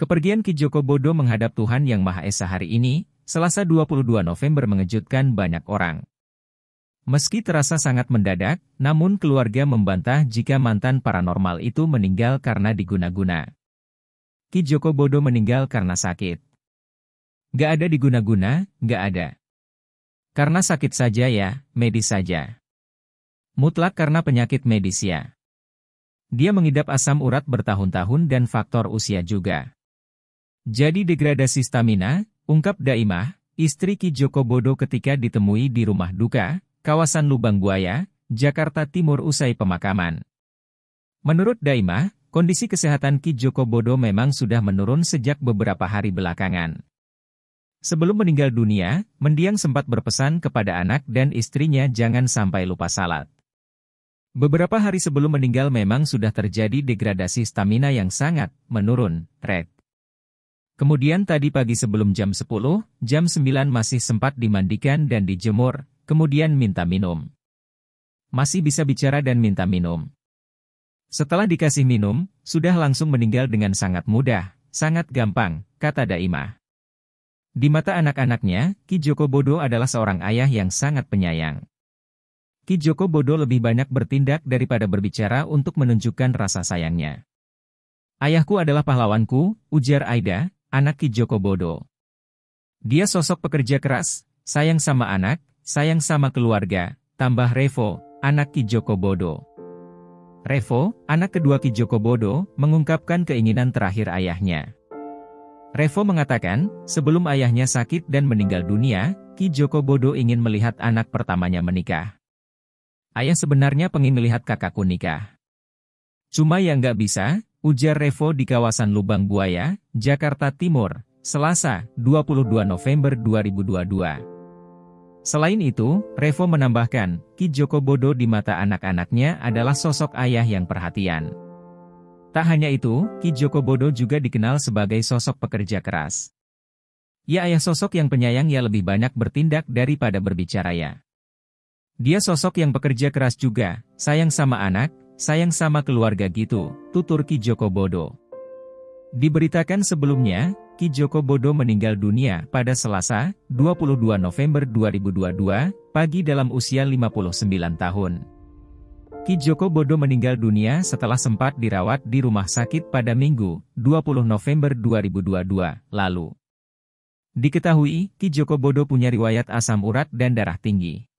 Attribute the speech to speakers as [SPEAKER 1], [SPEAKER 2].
[SPEAKER 1] Kepergian Ki Joko Bodo menghadap Tuhan Yang Maha Esa hari ini, Selasa 22 November mengejutkan banyak orang. Meski terasa sangat mendadak, namun keluarga membantah jika mantan paranormal itu meninggal karena diguna-guna. Ki Joko Bodo meninggal karena sakit. Gak ada diguna-guna, gak ada. Karena sakit saja ya, medis saja. Mutlak karena penyakit medis ya. Dia mengidap asam urat bertahun-tahun dan faktor usia juga. Jadi degradasi stamina, ungkap Daimah, istri Ki Joko Bodo ketika ditemui di rumah duka, kawasan Lubang Buaya, Jakarta Timur usai pemakaman. Menurut Daimah, kondisi kesehatan Ki Joko Bodo memang sudah menurun sejak beberapa hari belakangan. Sebelum meninggal dunia, mendiang sempat berpesan kepada anak dan istrinya jangan sampai lupa salat. Beberapa hari sebelum meninggal memang sudah terjadi degradasi stamina yang sangat menurun, Red. Kemudian tadi pagi sebelum jam 10, jam 9 masih sempat dimandikan dan dijemur, kemudian minta minum. Masih bisa bicara dan minta minum. Setelah dikasih minum, sudah langsung meninggal dengan sangat mudah, sangat gampang, kata Daima. Di mata anak-anaknya, Ki Joko Bodo adalah seorang ayah yang sangat penyayang. Ki Joko Bodo lebih banyak bertindak daripada berbicara untuk menunjukkan rasa sayangnya. Ayahku adalah pahlawanku, ujar Aida, anak Ki Joko Bodo. Dia sosok pekerja keras, sayang sama anak, sayang sama keluarga, tambah Revo, anak Ki Joko Bodo. Revo, anak kedua Ki Joko Bodo, mengungkapkan keinginan terakhir ayahnya. Revo mengatakan, sebelum ayahnya sakit dan meninggal dunia, Ki Joko Bodo ingin melihat anak pertamanya menikah. Ayah sebenarnya pengen melihat kakakku nikah. Cuma yang nggak bisa, ujar Revo di kawasan Lubang Buaya, Jakarta Timur, Selasa, 22 November 2022. Selain itu, Revo menambahkan, Ki Joko Bodo di mata anak-anaknya adalah sosok ayah yang perhatian. Tak hanya itu, Ki Joko Bodo juga dikenal sebagai sosok pekerja keras. Ya ayah sosok yang penyayang ya lebih banyak bertindak daripada berbicara ya. Dia sosok yang pekerja keras juga, sayang sama anak, Sayang sama keluarga gitu, tutur Ki Joko Bodo. Diberitakan sebelumnya, Ki Joko Bodo meninggal dunia pada Selasa, 22 November 2022, pagi dalam usia 59 tahun. Ki Joko Bodo meninggal dunia setelah sempat dirawat di rumah sakit pada Minggu, 20 November 2022, lalu. Diketahui, Ki Joko Bodo punya riwayat asam urat dan darah tinggi.